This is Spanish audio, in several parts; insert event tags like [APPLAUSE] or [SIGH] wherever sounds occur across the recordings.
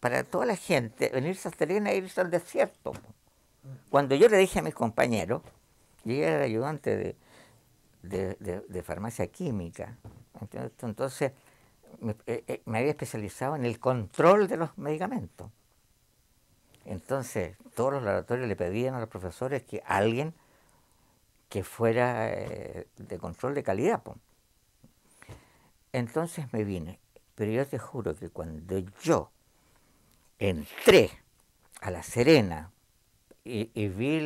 para toda la gente venirse a Serena e irse al desierto. Cuando yo le dije a mis compañeros, yo era ayudante de, farmacia química, entonces eh, eh, me, había especializado en el control de los medicamentos. Entonces todos los laboratorios le pedían a los profesores que alguien que fuera eh, de control de calidad. Entonces me vine, pero yo te juro que cuando yo entré a La Serena y, vi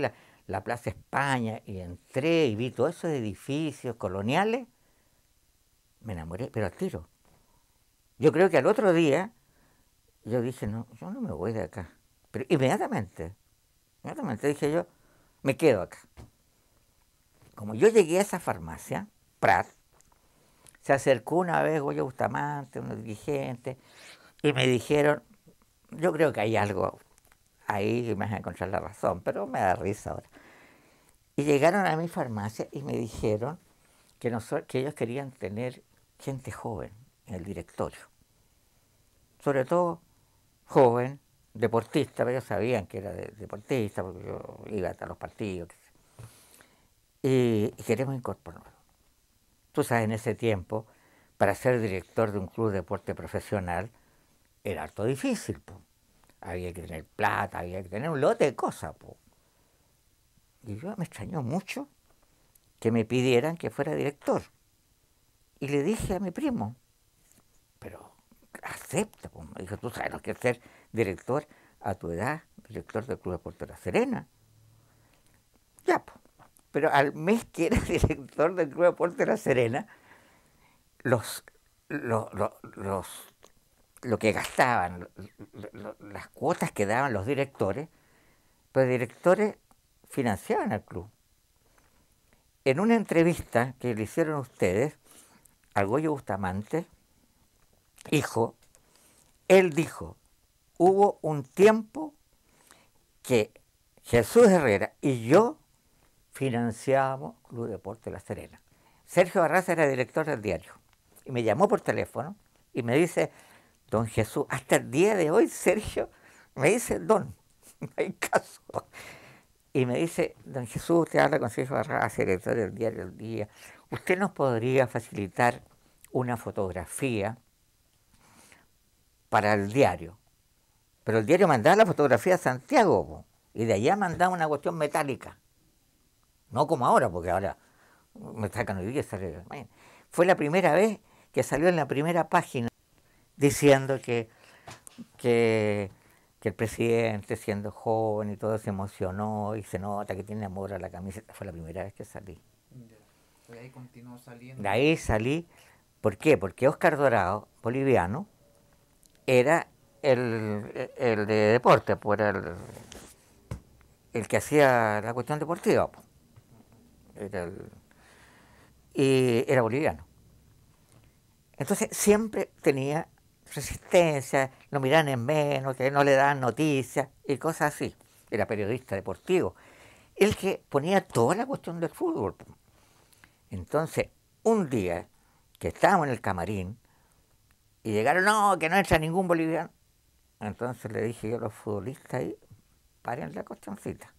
la, Plaza España y entré y vi todos esos edificios coloniales, me enamoré, pero al tiro. Yo creo que al otro día yo dije, no, yo no me voy de acá. Pero inmediatamente, inmediatamente dije yo, me quedo acá. Como yo llegué a esa farmacia, Prat, se acercó una vez Goya Bustamante, unos dirigentes, y me dijeron, yo creo que hay algo ahí que me vas a encontrar la razón, pero me da risa ahora. Y llegaron a mi farmacia y me dijeron que, nosotros, que ellos querían tener gente joven en el directorio. Sobre todo joven, deportista, pero ellos sabían que era deportista, porque yo iba hasta los partidos. Y, y queremos incorporarlo. Tú sabes, en ese tiempo, para ser director de un club de deporte profesional, era harto difícil. Po. Había que tener plata, había que tener un lote de cosas. Po. Y yo me extrañó mucho que me pidieran que fuera director. Y le dije a mi primo, pero acepta, po. me dijo, tú sabes lo que ser director a tu edad, director del Club Deportivo de La Serena. Ya, po. pero al mes que era [LAUGHS] director del Club de La Serena, los, los, los lo que gastaban, las cuotas que daban los directores, pero directores financiaban al club. En una entrevista que le hicieron ustedes al Goyo Bustamante, hijo, él dijo, hubo un tiempo que Jesús Herrera y yo financiábamos Club Deporte La Serena. Sergio Barraza era director del diario y me llamó por teléfono y me dice, Don Jesús, hasta el día de hoy, Sergio, me dice don, [LAUGHS] no hay caso. Y me dice, don Jesús, usted habla con Sergio Barraga, secretario del diario El Día, ¿usted nos podría facilitar una fotografía para el diario? Pero el diario mandaba la fotografía a Santiago y de allá mandaba una cuestión metálica. No como ahora, porque ahora me sacan hoy día. Sale, fue la primera vez que salió en la primera página diciendo que, que, el presidente, siendo joven y todo, se emocionó y se nota que tiene amor a la camisa. Fue la primera vez que salí. De ahí continuó saliendo. De salí. ¿Por qué? Porque Oscar Dorado, boliviano, era el, de deporte, pues era el, que hacía la cuestión deportiva. Pues. y era boliviano. Entonces siempre tenía resistencia, lo miran en menos, que no le dan noticias y cosas así. Era periodista deportivo. El que ponía toda la cuestión del fútbol. Entonces, un día que estábamos en el camarín y llegaron, no, que no entra ningún boliviano. Entonces le dije yo a los futbolistas ahí, paren la cuestioncita.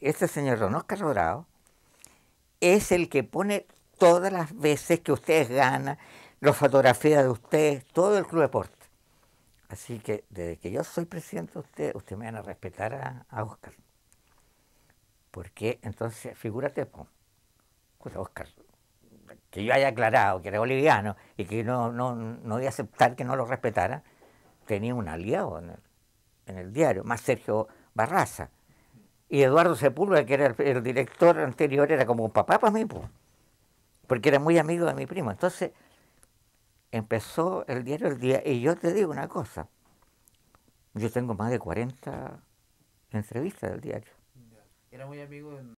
Este señor Don Oscar es el que pone todas las veces que ustedes ganan, los fotografías de usted, todo el Club Deporte. Así que desde que yo soy presidente de usted, usted me van a respetar a, a Oscar. Porque entonces, figúrate, pues, Oscar, que yo haya aclarado que era boliviano y que no, no, no a aceptar que no lo respetara, tenía un aliado en el, diario, más Sergio Barraza. Y Eduardo Sepúlveda, que era el, director anterior, era como un papá para mí, pues, porque era muy amigo de mi primo. Entonces, empezó el diario El Día y yo te digo una cosa, yo tengo más de 40 entrevistas del diario. Era muy